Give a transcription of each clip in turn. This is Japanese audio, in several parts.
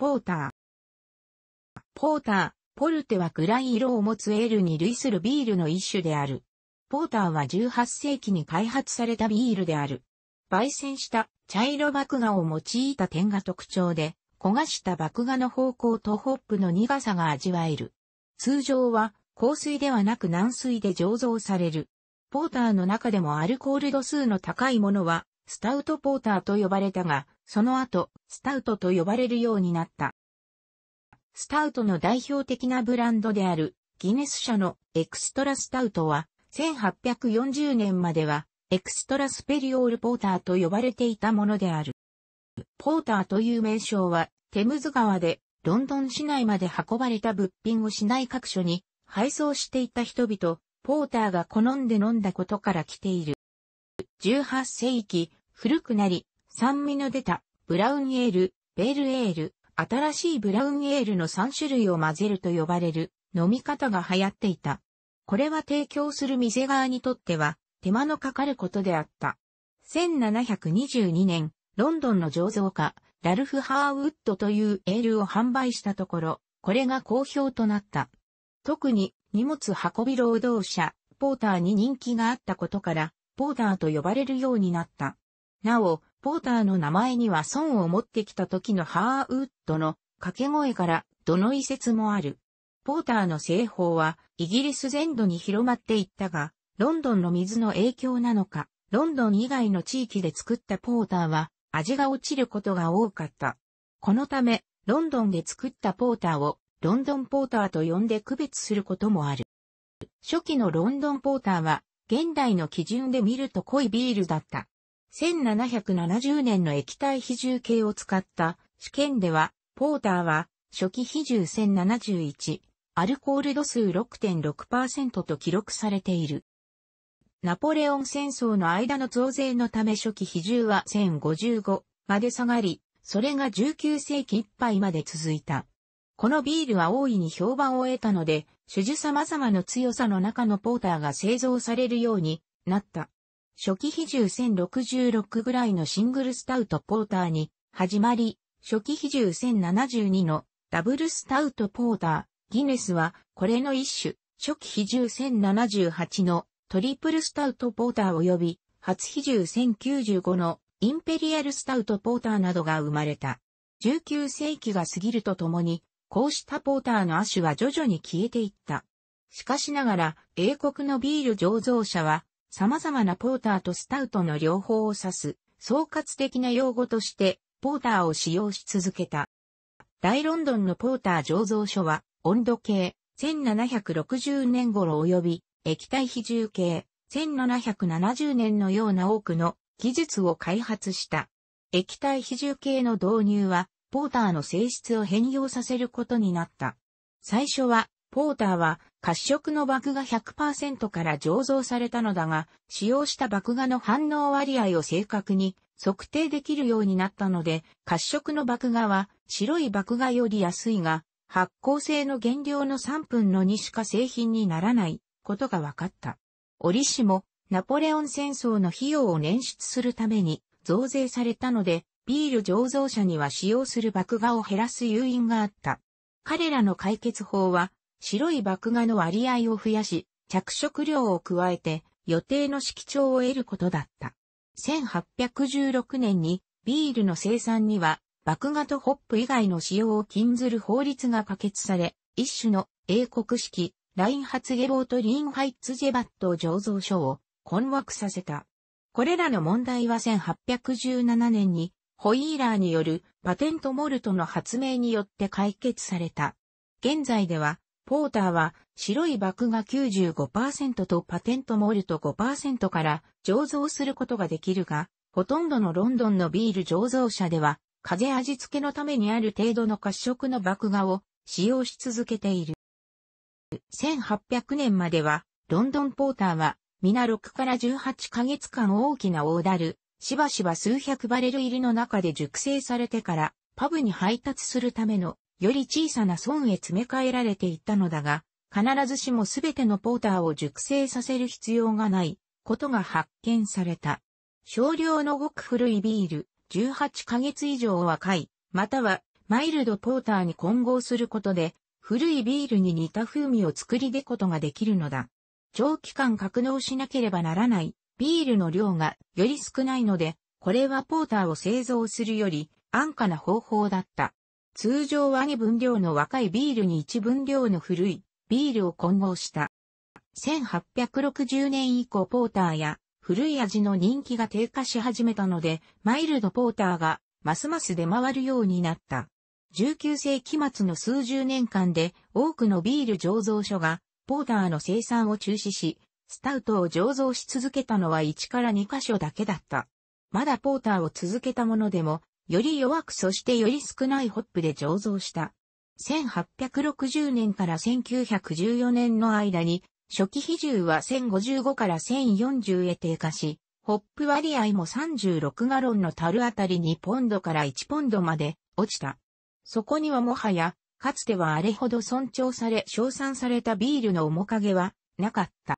ポーター。ポーター、ポルテは暗い色を持つエールに類するビールの一種である。ポーターは18世紀に開発されたビールである。焙煎した茶色麦芽を用いた点が特徴で、焦がした麦芽の方向とホップの苦さが味わえる。通常は香水ではなく軟水で醸造される。ポーターの中でもアルコール度数の高いものは、スタウトポーターと呼ばれたが、その後、スタウトと呼ばれるようになった。スタウトの代表的なブランドである、ギネス社のエクストラスタウトは、1840年までは、エクストラスペリオールポーターと呼ばれていたものである。ポーターという名称は、テムズ川でロンドン市内まで運ばれた物品を市内各所に配送していた人々、ポーターが好んで飲んだことから来ている。18世紀、古くなり、酸味の出た、ブラウンエール、ベールエール、新しいブラウンエールの3種類を混ぜると呼ばれる飲み方が流行っていた。これは提供する店側にとっては手間のかかることであった。1722年、ロンドンの醸造家、ラルフ・ハーウッドというエールを販売したところ、これが好評となった。特に荷物運び労働者、ポーターに人気があったことから、ポーターと呼ばれるようになった。なお、ポーターの名前には損を持ってきた時のハーウッドの掛け声からどの遺説もある。ポーターの製法はイギリス全土に広まっていったが、ロンドンの水の影響なのか、ロンドン以外の地域で作ったポーターは味が落ちることが多かった。このため、ロンドンで作ったポーターをロンドンポーターと呼んで区別することもある。初期のロンドンポーターは現代の基準で見ると濃いビールだった。1770年の液体比重計を使った試験では、ポーターは初期比重1071、アルコール度数6.6%と記録されている。ナポレオン戦争の間の増税のため初期比重は1055まで下がり、それが19世紀いっぱいまで続いた。このビールは大いに評判を得たので、種々様々の強さの中のポーターが製造されるようになった。初期比重1066ぐらいのシングルスタウトポーターに始まり、初期比重1072のダブルスタウトポーター、ギネスはこれの一種、初期比重1078のトリプルスタウトポーター及び初比重1095のインペリアルスタウトポーターなどが生まれた。19世紀が過ぎるとともに、こうしたポーターの亜種は徐々に消えていった。しかしながら、英国のビール醸造者は、様々なポーターとスタウトの両方を指す、総括的な用語として、ポーターを使用し続けた。大ロンドンのポーター醸造所は、温度計、1760年頃及び、液体比重計、1770年のような多くの技術を開発した。液体比重計の導入は、ポーターの性質を変容させることになった。最初は、ポーターは、褐色の麦芽100%から醸造されたのだが、使用した麦芽の反応割合を正確に測定できるようになったので、褐色の麦芽は白い麦芽より安いが、発酵性の原料の3分の2しか製品にならないことが分かった。折しも、ナポレオン戦争の費用を捻出するために増税されたので、ビール醸造者には使用する麦芽を減らす誘因があった。彼らの解決法は、白い麦芽の割合を増やし、着色料を加えて予定の色調を得ることだった。1816年にビールの生産には麦芽とホップ以外の使用を禁ずる法律が可決され、一種の英国式ラインハツゲボートリーンハイツジェバット醸造所を困惑させた。これらの問題は1817年にホイーラーによるパテントモルトの発明によって解決された。現在ではポーターは白い麦が95%とパテントモルト5%から醸造することができるが、ほとんどのロンドンのビール醸造者では、風味付けのためにある程度の褐色の麦芽を使用し続けている。1800年までは、ロンドンポーターは、皆6から18ヶ月間大きな大樽。しばしば数百バレル入りの中で熟成されてから、パブに配達するためのより小さな損へ詰め替えられていったのだが、必ずしもすべてのポーターを熟成させる必要がないことが発見された。少量のごく古いビール、18ヶ月以上若い、またはマイルドポーターに混合することで、古いビールに似た風味を作り出ことができるのだ。長期間格納しなければならないビールの量がより少ないので、これはポーターを製造するより安価な方法だった。通常は2分量の若いビールに1分量の古いビールを混合した。1860年以降ポーターや古い味の人気が低下し始めたので、マイルドポーターがますます出回るようになった。19世紀末の数十年間で多くのビール醸造所がポーターの生産を中止し、スタウトを醸造し続けたのは1から2カ所だけだった。まだポーターを続けたものでもより弱くそしてより少ないホップで醸造した。1860年から1914年の間に、初期比重は1055から1040へ低下し、ホップ割合も36ガロンの樽あたり2ポンドから1ポンドまで落ちた。そこにはもはや、かつてはあれほど尊重され称賛されたビールの面影はなかった。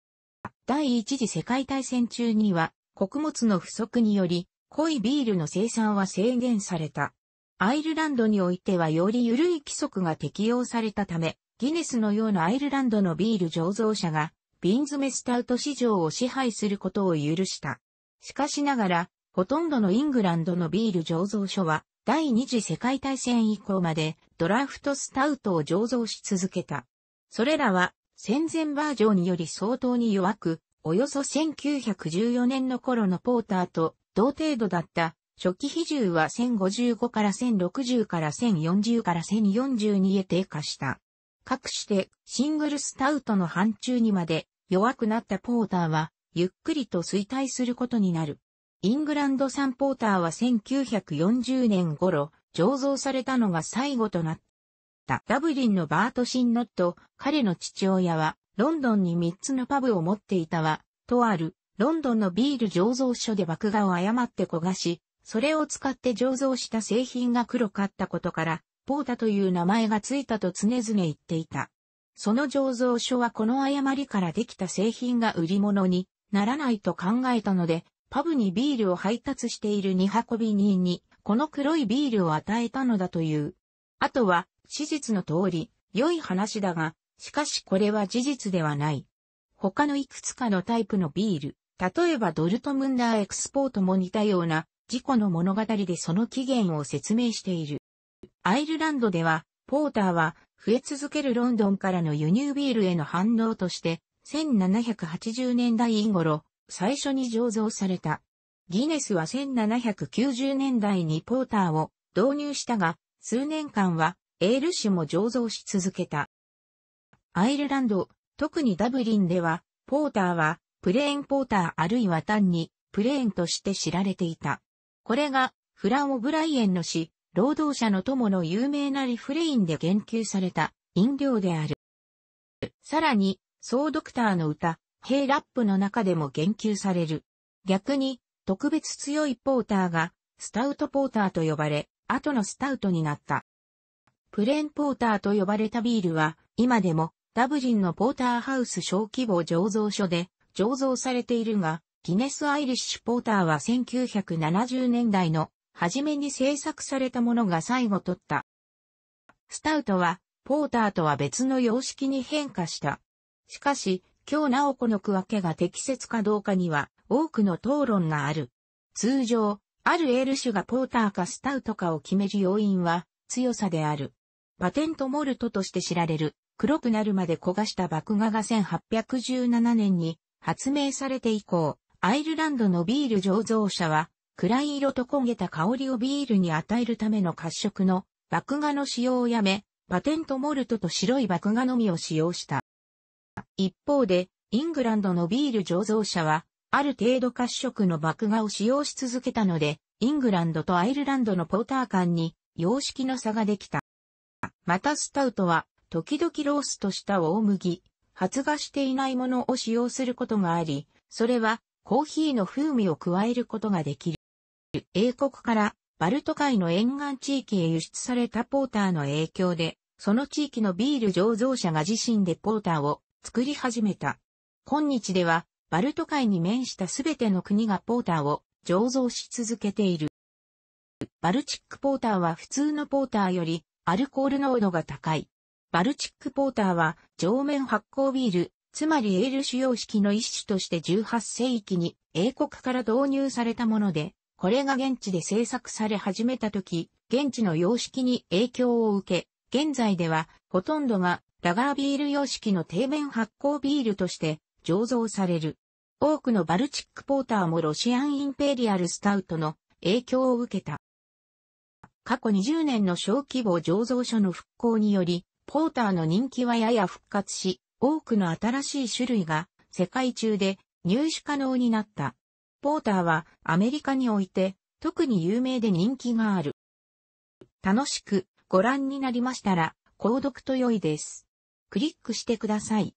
第一次世界大戦中には、穀物の不足により、濃いビールの生産は制限された。アイルランドにおいてはより緩い規則が適用されたため、ギネスのようなアイルランドのビール醸造者が、瓶詰めスタウト市場を支配することを許した。しかしながら、ほとんどのイングランドのビール醸造所は、第二次世界大戦以降までドラフトスタウトを醸造し続けた。それらは戦前バージョンにより相当に弱く、およそ1914年の頃のポーターと同程度だった初期比重は1055から1060から1040から1 0 4 2へ低下した。かくしてシングルスタウトの範疇にまで弱くなったポーターはゆっくりと衰退することになる。イングランド産ポーターは1940年頃醸造されたのが最後となった。ダブリンのバート・シンノット、彼の父親はロンドンに3つのパブを持っていたわ、とあるロンドンのビール醸造所で麦芽を誤って焦がし、それを使って醸造した製品が黒かったことから、ポータという名前がついたと常々言っていた。その醸造所はこの誤りからできた製品が売り物にならないと考えたので、パブにビールを配達している二運び人に、この黒いビールを与えたのだという。あとは、史実の通り、良い話だが、しかしこれは事実ではない。他のいくつかのタイプのビール、例えばドルトムンダーエクスポートも似たような事故の物語でその起源を説明している。アイルランドでは、ポーターは増え続けるロンドンからの輸入ビールへの反応として、1780年代頃、最初に醸造された。ギネスは1790年代にポーターを導入したが、数年間はエール酒も醸造し続けた。アイルランド、特にダブリンでは、ポーターはプレーンポーターあるいは単にプレーンとして知られていた。これがフラン・オブライエンの詩、労働者の友の有名なリフレインで言及された飲料である。さらに、ソードクターの歌、ヘイラップの中でも言及される。逆に、特別強いポーターが、スタウトポーターと呼ばれ、後のスタウトになった。プレーンポーターと呼ばれたビールは、今でも、ダブリンのポーターハウス小規模醸造所で、醸造されているが、ギネス・アイリッシュ・ポーターは1970年代の初めに制作されたものが最後取った。スタウトは、ポーターとは別の様式に変化した。しかし、今日なおこの区分けが適切かどうかには多くの討論がある。通常、あるエール種がポーターかスタウトかを決める要因は強さである。パテントモルトとして知られる黒くなるまで焦がした爆芽が1817年に発明されて以降、アイルランドのビール醸造者は、暗い色と焦げた香りをビールに与えるための褐色の麦芽の使用をやめ、パテントモルトと白い麦芽のみを使用した。一方で、イングランドのビール醸造者は、ある程度褐色の麦芽を使用し続けたので、イングランドとアイルランドのポーター間に様式の差ができた。またスタウトは、時々ローストした大麦、発芽していないものを使用することがあり、それはコーヒーの風味を加えることができる。英国からバルト海の沿岸地域へ輸出されたポーターの影響で、その地域のビール醸造者が自身でポーターを作り始めた。今日では、バルト海に面したすべての国がポーターを醸造し続けている。バルチックポーターは普通のポーターよりアルコール濃度が高い。バルチックポーターは、上面発酵ビール、つまりエール主要式の一種として18世紀に英国から導入されたもので、これが現地で製作され始めた時、現地の様式に影響を受け、現在ではほとんどがラガービール様式の低面発酵ビールとして醸造される。多くのバルチックポーターもロシアンインペリアルスタウトの影響を受けた。過去20年の小規模醸造所の復興により、ポーターの人気はやや復活し、多くの新しい種類が世界中で入手可能になった。ポーターはアメリカにおいて特に有名で人気がある。楽しくご覧になりましたら、購読と良いです。クリックしてください。